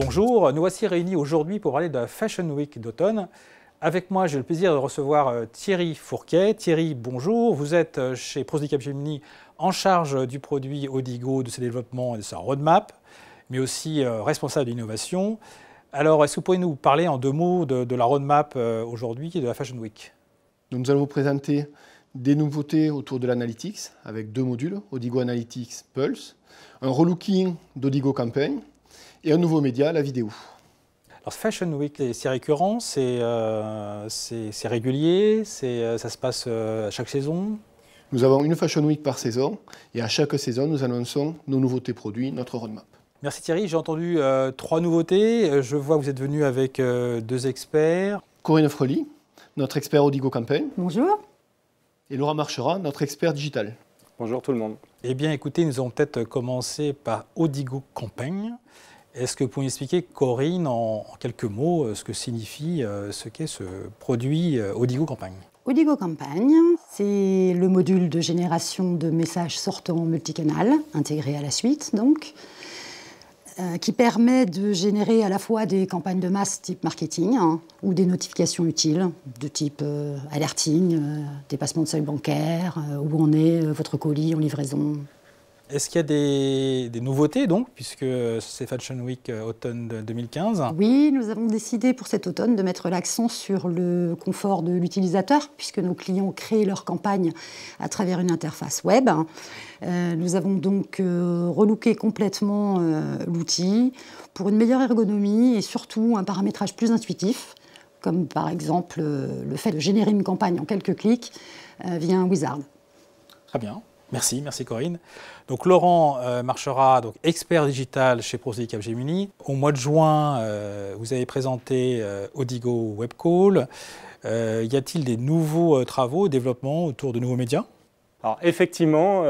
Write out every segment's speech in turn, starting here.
Bonjour, nous voici réunis aujourd'hui pour parler de la Fashion Week d'automne. Avec moi, j'ai le plaisir de recevoir euh, Thierry Fourquet. Thierry, bonjour. Vous êtes euh, chez Prodigy Capgemini en charge euh, du produit Odigo, de ses développements et de sa roadmap, mais aussi responsable de l'innovation. Alors, est-ce que vous pouvez nous parler en deux mots de, la roadmap aujourd'hui et de la Fashion Week Nous allons vous présenter des nouveautés autour de l'analytics avec deux modules, Odigo Analytics Pulse, un relooking d'Odigo Campaign et un nouveau média, la vidéo. Alors Fashion Week, c'est récurrent, c'est euh, régulier, euh, ça se passe à euh, chaque saison Nous avons une Fashion Week par saison et à chaque saison, nous annonçons nos nouveautés produits, notre roadmap. Merci Thierry, j'ai entendu trois nouveautés. Je vois que vous êtes venu avec deux experts. Corinne Frely, notre expert Odigo Campaign. Bonjour. Et Laura Marchera, notre expert digital. Bonjour tout le monde. Eh bien, écoutez, nous allons peut-être commencer par Odigo Campagne. Est-ce que vous pouvez expliquer, Corinne, en, quelques mots, euh, ce que signifie, euh, ce qu'est ce produit Audigo euh, Campagne Odigo Campagne, c'est le module de génération de messages sortants multicanal, intégré à la suite donc, euh, qui permet de générer à la fois des campagnes de masse type marketing hein, ou des notifications utiles de type euh, alerting, euh, dépassement de seuil bancaire, où on est, votre colis en livraison, est-ce qu'il y a des, nouveautés donc, puisque c'est Fashion Week euh, automne 2015 Oui, nous avons décidé pour cet automne de mettre l'accent sur le confort de l'utilisateur, puisque nos clients créent leur campagne à travers une interface web. Euh, nous avons donc euh, relooké complètement l'outil pour une meilleure ergonomie et surtout un paramétrage plus intuitif, comme par exemple le fait de générer une campagne en quelques clics via un wizard. Très bien. Merci, merci Corinne. Donc Laurent euh, Marchera, donc expert digital chez Procédé Capgemini. Au mois de juin, euh, vous avez présenté euh, Odigo Webcall. y a-t-il des nouveaux travaux, développements autour de nouveaux médias Alors effectivement,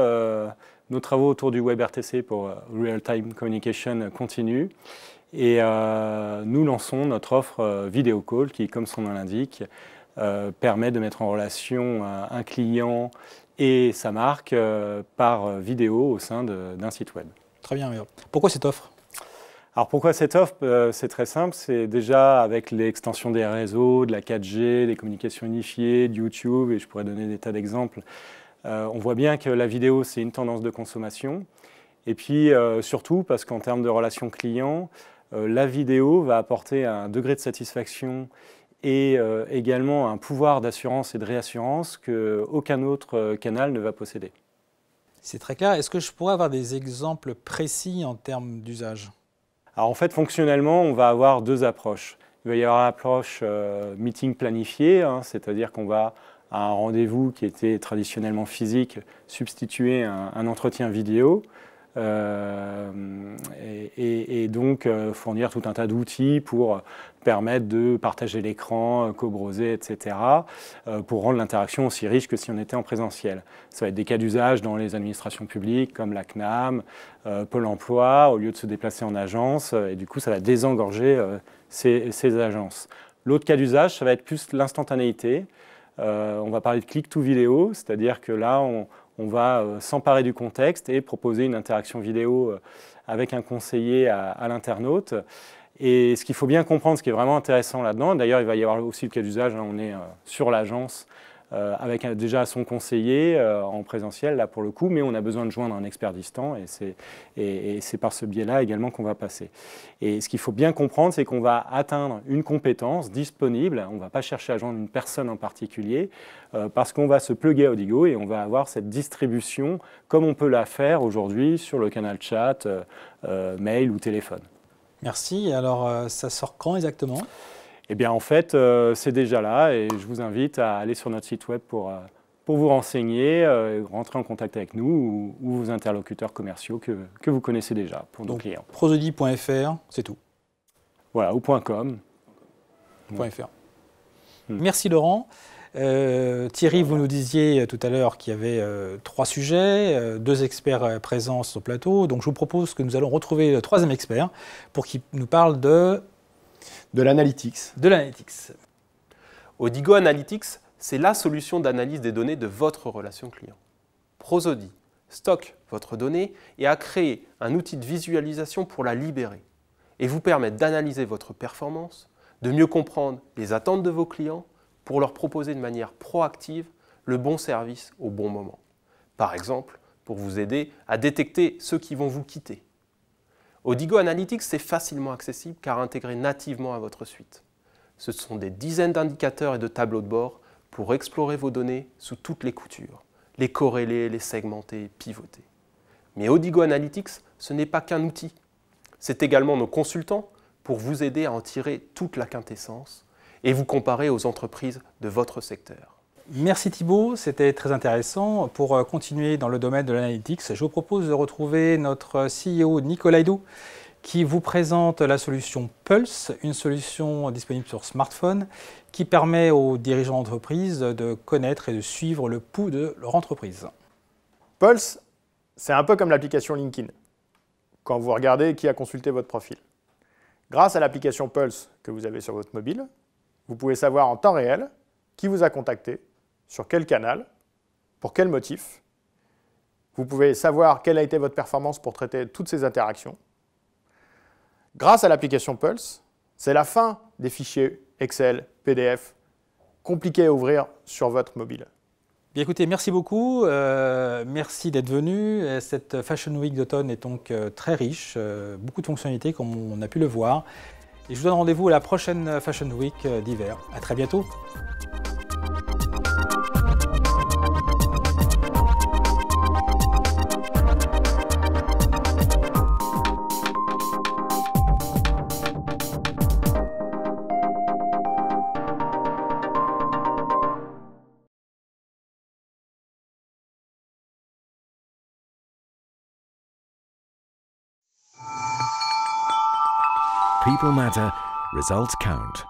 nos travaux autour du WebRTC pour Real Time Communication continuent. Et nous lançons notre offre Video Call qui, comme son nom l'indique, permet de mettre en relation un client et sa marque euh, par euh, vidéo au sein d'un site web. Très bien. Pourquoi cette offre alors pourquoi cette offre euh, C'est très simple, c'est déjà avec l'extension des réseaux, de la 4G, des communications unifiées, de YouTube, et je pourrais donner des tas d'exemples, on voit bien que la vidéo, c'est une tendance de consommation. Et puis surtout parce qu'en termes de relations clients, la vidéo va apporter un degré de satisfaction et euh, également un pouvoir d'assurance et de réassurance qu'aucun autre euh, canal ne va posséder. C'est très clair. Est-ce que je pourrais avoir des exemples précis en termes d'usage Alors en fait, fonctionnellement, on va avoir deux approches. Il va y avoir l'approche euh, meeting planifié, hein, c'est-à-dire qu'on va à un rendez-vous qui était traditionnellement physique substituer un entretien vidéo. Euh, et, donc euh, fournir tout un tas d'outils pour permettre de partager l'écran, euh, co broser etc., pour rendre l'interaction aussi riche que si on était en présentiel. Ça va être des cas d'usage dans les administrations publiques comme la CNAM, Pôle emploi, au lieu de se déplacer en agence, et du coup ça va désengorger ces, agences. L'autre cas d'usage, ça va être plus l'instantanéité. on va parler de click to vidéo, c'est-à-dire que là, on, on va euh, s'emparer du contexte et proposer une interaction vidéo euh, avec un conseiller à, l'internaute. Et ce qu'il faut bien comprendre, ce qui est vraiment intéressant là-dedans, d'ailleurs il va y avoir aussi le cas d'usage, hein, on est euh, sur l'agence euh, avec déjà son conseiller euh, en présentiel, là pour le coup, mais on a besoin de joindre un expert distant et c'est, par ce biais-là également qu'on va passer. Et ce qu'il faut bien comprendre, c'est qu'on va atteindre une compétence disponible, on ne va pas chercher à joindre une personne en particulier, euh, parce qu'on va se plugger à Odigo et on va avoir cette distribution comme on peut la faire aujourd'hui sur le canal chat, mail ou téléphone. Merci. Alors, ça sort quand exactement eh bien, en fait, euh, c'est déjà là et je vous invite à aller sur notre site web pour, euh, pour vous renseigner, euh, rentrer en contact avec nous ou, vos interlocuteurs commerciaux que, vous connaissez déjà pour nos clients. prosody.fr, c'est tout. Voilà, ou .com. .fr. Hmm. Hmm. Merci Laurent. Thierry, vous nous disiez tout à l'heure qu'il y avait trois sujets, deux experts présents sur le plateau. Donc je vous propose que nous allons retrouver le troisième expert pour qu'il nous parle de de l'analytics. De l'analytics. Odigo Analytics, c'est la solution d'analyse des données de votre relation client. Prosody stocke votre donnée et a créé un outil de visualisation pour la libérer et vous permettre d'analyser votre performance, de mieux comprendre les attentes de vos clients pour leur proposer de manière proactive le bon service au bon moment. Par exemple, pour vous aider à détecter ceux qui vont vous quitter Odigo Analytics, c'est facilement accessible car intégré nativement à votre suite. Ce sont des dizaines d'indicateurs et de tableaux de bord pour explorer vos données sous toutes les coutures, les corréler, les segmenter, pivoter. Mais Odigo Analytics, ce n'est pas qu'un outil. C'est également nos consultants pour vous aider à en tirer toute la quintessence et vous comparer aux entreprises de votre secteur. Merci Thibault, c'était très intéressant. Pour euh, continuer dans le domaine de l'analytics, je vous propose de retrouver notre euh, CEO Nicolas Hidou qui vous présente la solution Pulse, une solution disponible sur smartphone qui permet aux dirigeants d'entreprise de connaître et de suivre le pouls de leur entreprise. Pulse, c'est un peu comme l'application LinkedIn, quand vous regardez qui a consulté votre profil. Grâce à l'application Pulse que vous avez sur votre mobile, vous pouvez savoir en temps réel qui vous a contacté, sur quel canal, pour quel motif. Vous pouvez savoir quelle a été votre performance pour traiter toutes ces interactions. Grâce à l'application Pulse, c'est la fin des fichiers Excel, PDF, compliqués à ouvrir sur votre mobile. Bien écoutez, merci beaucoup. Euh, merci d'être venu. Euh, cette Fashion Week d'automne est donc euh, très riche, beaucoup de fonctionnalités comme on a pu le voir. Et je vous donne rendez-vous à la prochaine Fashion Week d'hiver. À très bientôt. People matter. Results count.